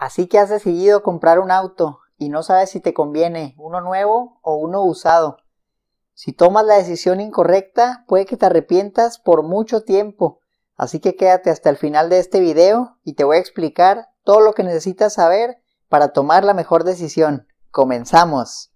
Así que has decidido comprar un auto y no sabes si te conviene uno nuevo o uno usado. Si tomas la decisión incorrecta, puede que te arrepientas por mucho tiempo. Así que quédate hasta el final de este video y te voy a explicar todo lo que necesitas saber para tomar la mejor decisión. ¡Comenzamos!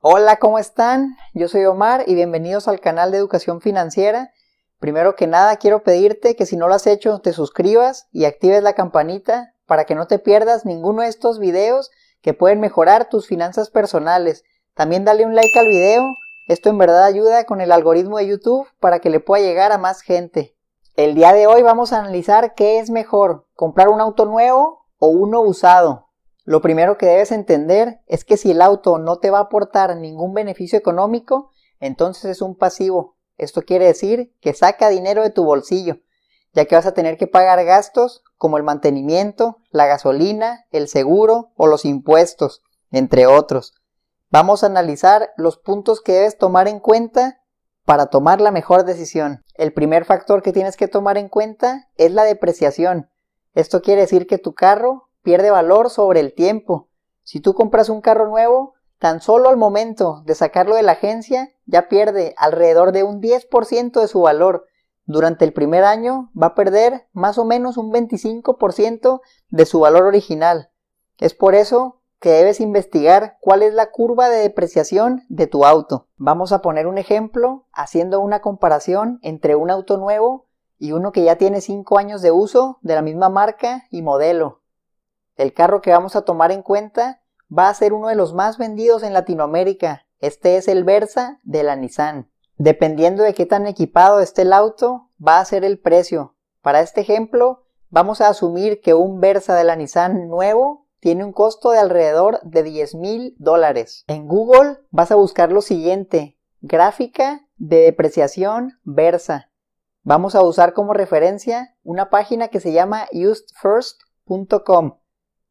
Hola, ¿cómo están? Yo soy Omar y bienvenidos al canal de Educación Financiera. Primero que nada, quiero pedirte que si no lo has hecho, te suscribas y actives la campanita para que no te pierdas ninguno de estos videos que pueden mejorar tus finanzas personales. También dale un like al video, esto en verdad ayuda con el algoritmo de YouTube para que le pueda llegar a más gente. El día de hoy vamos a analizar qué es mejor, comprar un auto nuevo o uno usado. Lo primero que debes entender es que si el auto no te va a aportar ningún beneficio económico, entonces es un pasivo. Esto quiere decir que saca dinero de tu bolsillo, ya que vas a tener que pagar gastos como el mantenimiento, la gasolina, el seguro o los impuestos, entre otros. Vamos a analizar los puntos que debes tomar en cuenta para tomar la mejor decisión. El primer factor que tienes que tomar en cuenta es la depreciación. Esto quiere decir que tu carro pierde valor sobre el tiempo. Si tú compras un carro nuevo, tan solo al momento de sacarlo de la agencia ya pierde alrededor de un 10% de su valor. Durante el primer año va a perder más o menos un 25% de su valor original. Es por eso que debes investigar cuál es la curva de depreciación de tu auto. Vamos a poner un ejemplo haciendo una comparación entre un auto nuevo y uno que ya tiene 5 años de uso de la misma marca y modelo. El carro que vamos a tomar en cuenta va a ser uno de los más vendidos en Latinoamérica. Este es el Versa de la Nissan. Dependiendo de qué tan equipado esté el auto, va a ser el precio. Para este ejemplo, vamos a asumir que un Versa de la Nissan nuevo tiene un costo de alrededor de 10 mil dólares. En Google vas a buscar lo siguiente, gráfica de depreciación Versa. Vamos a usar como referencia una página que se llama usedfirst.com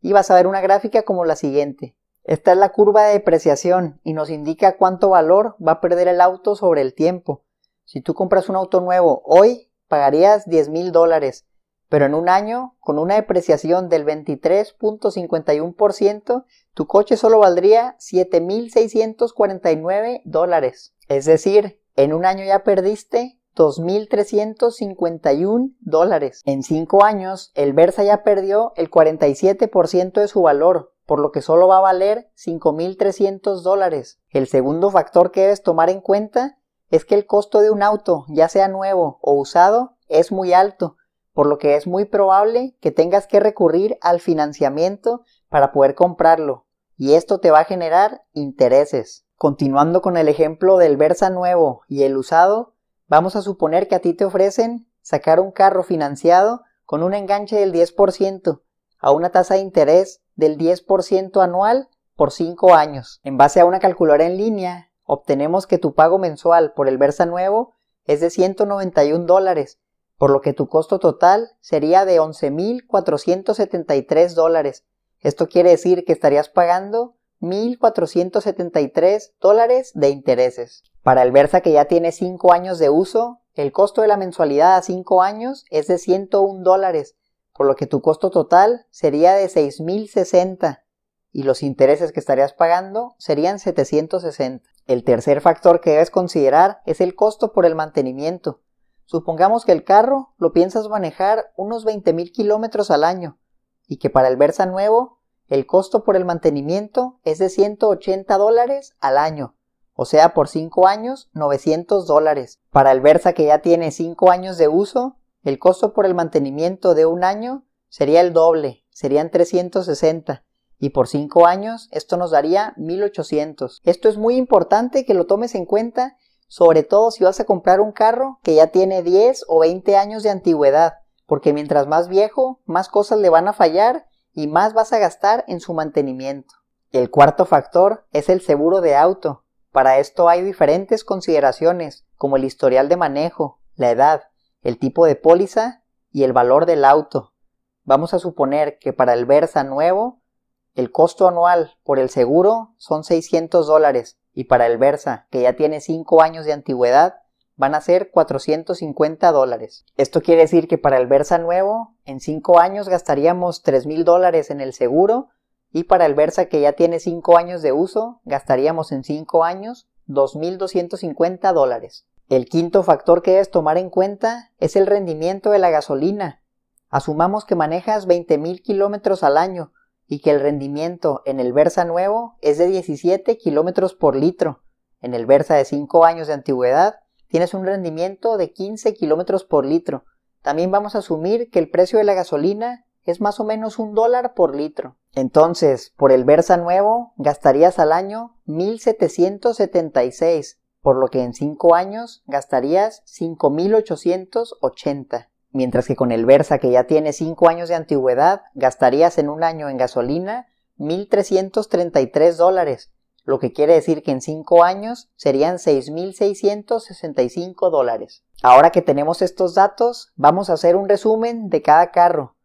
y vas a ver una gráfica como la siguiente. Esta es la curva de depreciación y nos indica cuánto valor va a perder el auto sobre el tiempo. Si tú compras un auto nuevo hoy, pagarías 10 mil dólares, pero en un año, con una depreciación del 23.51%, tu coche solo valdría 7.649 dólares. Es decir, en un año ya perdiste 2.351 dólares. En 5 años, el Versa ya perdió el 47% de su valor, por lo que solo va a valer 5.300 dólares. El segundo factor que debes tomar en cuenta es que el costo de un auto, ya sea nuevo o usado, es muy alto, por lo que es muy probable que tengas que recurrir al financiamiento para poder comprarlo, y esto te va a generar intereses. Continuando con el ejemplo del Versa nuevo y el usado, Vamos a suponer que a ti te ofrecen sacar un carro financiado con un enganche del 10% a una tasa de interés del 10% anual por 5 años. En base a una calculadora en línea, obtenemos que tu pago mensual por el Versa nuevo es de 191 dólares, por lo que tu costo total sería de 11.473 dólares. Esto quiere decir que estarías pagando 1.473 dólares de intereses. Para el Versa que ya tiene 5 años de uso, el costo de la mensualidad a 5 años es de 101 dólares, por lo que tu costo total sería de 6.060 y los intereses que estarías pagando serían 760. El tercer factor que debes considerar es el costo por el mantenimiento. Supongamos que el carro lo piensas manejar unos 20.000 kilómetros al año y que para el Versa nuevo el costo por el mantenimiento es de 180 dólares al año o sea, por 5 años, 900 dólares. Para el Versa que ya tiene 5 años de uso, el costo por el mantenimiento de un año sería el doble, serían 360. Y por 5 años esto nos daría 1800. Esto es muy importante que lo tomes en cuenta, sobre todo si vas a comprar un carro que ya tiene 10 o 20 años de antigüedad, porque mientras más viejo, más cosas le van a fallar y más vas a gastar en su mantenimiento. El cuarto factor es el seguro de auto, para esto hay diferentes consideraciones, como el historial de manejo, la edad, el tipo de póliza y el valor del auto. Vamos a suponer que para el Versa nuevo, el costo anual por el seguro son 600 dólares y para el Versa, que ya tiene 5 años de antigüedad, van a ser 450 dólares. Esto quiere decir que para el Versa nuevo, en 5 años gastaríamos $3,000 dólares en el seguro y para el Versa que ya tiene 5 años de uso, gastaríamos en 5 años 2.250 dólares. El quinto factor que debes tomar en cuenta es el rendimiento de la gasolina. Asumamos que manejas 20.000 kilómetros al año y que el rendimiento en el Versa nuevo es de 17 kilómetros por litro. En el Versa de 5 años de antigüedad tienes un rendimiento de 15 kilómetros por litro. También vamos a asumir que el precio de la gasolina es más o menos un dólar por litro. Entonces, por el Versa nuevo, gastarías al año 1776, por lo que en 5 años gastarías 5880. Mientras que con el Versa, que ya tiene 5 años de antigüedad, gastarías en un año en gasolina 1333 dólares, lo que quiere decir que en 5 años serían 6.665 dólares. Ahora que tenemos estos datos, vamos a hacer un resumen de cada carro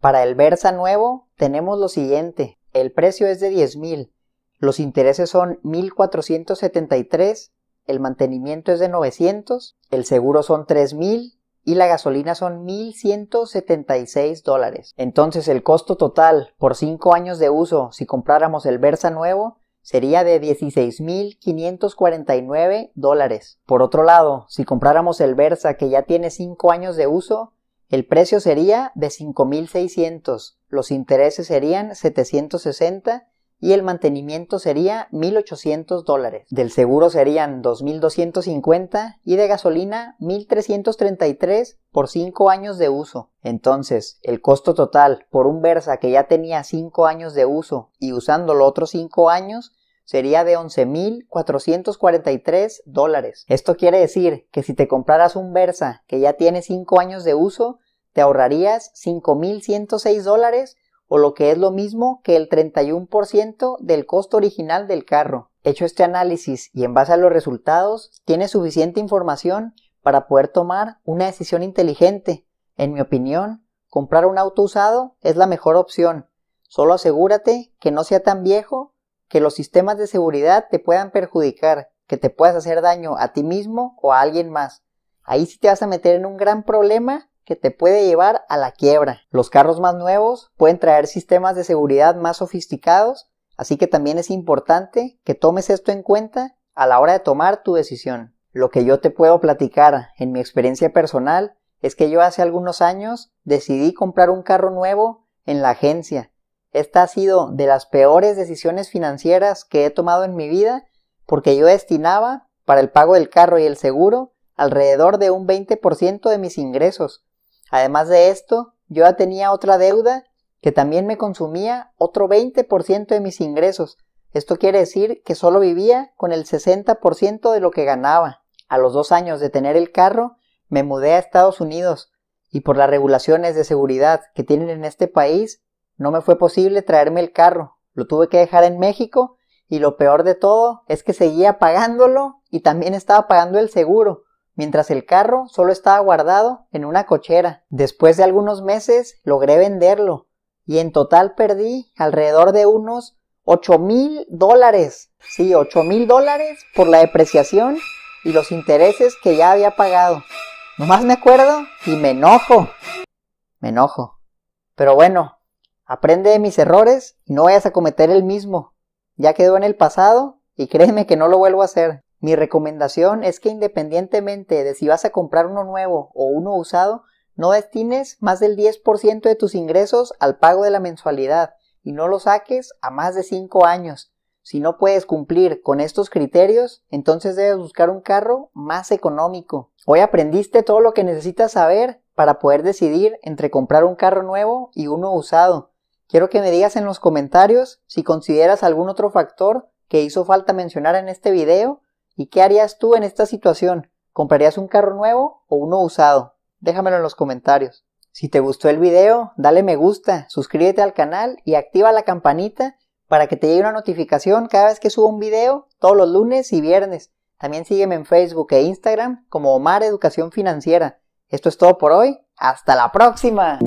para el Versa nuevo tenemos lo siguiente, el precio es de 10.000, los intereses son 1.473, el mantenimiento es de 900, el seguro son 3.000 y la gasolina son 1.176 dólares. Entonces el costo total por 5 años de uso si compráramos el Versa nuevo sería de 16.549 dólares. Por otro lado, si compráramos el Versa que ya tiene 5 años de uso, el precio sería de 5.600, los intereses serían 760 y el mantenimiento sería 1.800 dólares. Del seguro serían 2.250 y de gasolina 1.333 por 5 años de uso. Entonces, el costo total por un Versa que ya tenía 5 años de uso y usándolo otros 5 años sería de 11.443 dólares. Esto quiere decir que si te compraras un Versa que ya tiene 5 años de uso, te ahorrarías 5.106 dólares o lo que es lo mismo que el 31% del costo original del carro. Hecho este análisis y en base a los resultados, tienes suficiente información para poder tomar una decisión inteligente. En mi opinión, comprar un auto usado es la mejor opción. Solo asegúrate que no sea tan viejo que los sistemas de seguridad te puedan perjudicar, que te puedas hacer daño a ti mismo o a alguien más. Ahí sí te vas a meter en un gran problema que te puede llevar a la quiebra. Los carros más nuevos pueden traer sistemas de seguridad más sofisticados, así que también es importante que tomes esto en cuenta a la hora de tomar tu decisión. Lo que yo te puedo platicar en mi experiencia personal es que yo hace algunos años decidí comprar un carro nuevo en la agencia esta ha sido de las peores decisiones financieras que he tomado en mi vida porque yo destinaba para el pago del carro y el seguro alrededor de un 20% de mis ingresos. Además de esto, yo tenía otra deuda que también me consumía otro 20% de mis ingresos. Esto quiere decir que solo vivía con el 60% de lo que ganaba. A los dos años de tener el carro, me mudé a Estados Unidos y por las regulaciones de seguridad que tienen en este país, no me fue posible traerme el carro, lo tuve que dejar en México y lo peor de todo es que seguía pagándolo y también estaba pagando el seguro, mientras el carro solo estaba guardado en una cochera. Después de algunos meses logré venderlo y en total perdí alrededor de unos 8 mil dólares. Sí, 8 mil dólares por la depreciación y los intereses que ya había pagado. Nomás me acuerdo y me enojo. Me enojo. Pero bueno, Aprende de mis errores y no vayas a cometer el mismo. Ya quedó en el pasado y créeme que no lo vuelvo a hacer. Mi recomendación es que independientemente de si vas a comprar uno nuevo o uno usado, no destines más del 10% de tus ingresos al pago de la mensualidad y no lo saques a más de 5 años. Si no puedes cumplir con estos criterios, entonces debes buscar un carro más económico. Hoy aprendiste todo lo que necesitas saber para poder decidir entre comprar un carro nuevo y uno usado. Quiero que me digas en los comentarios si consideras algún otro factor que hizo falta mencionar en este video y qué harías tú en esta situación. ¿Comprarías un carro nuevo o uno usado? Déjamelo en los comentarios. Si te gustó el video, dale me gusta, suscríbete al canal y activa la campanita para que te llegue una notificación cada vez que subo un video todos los lunes y viernes. También sígueme en Facebook e Instagram como Omar Educación Financiera. Esto es todo por hoy. Hasta la próxima.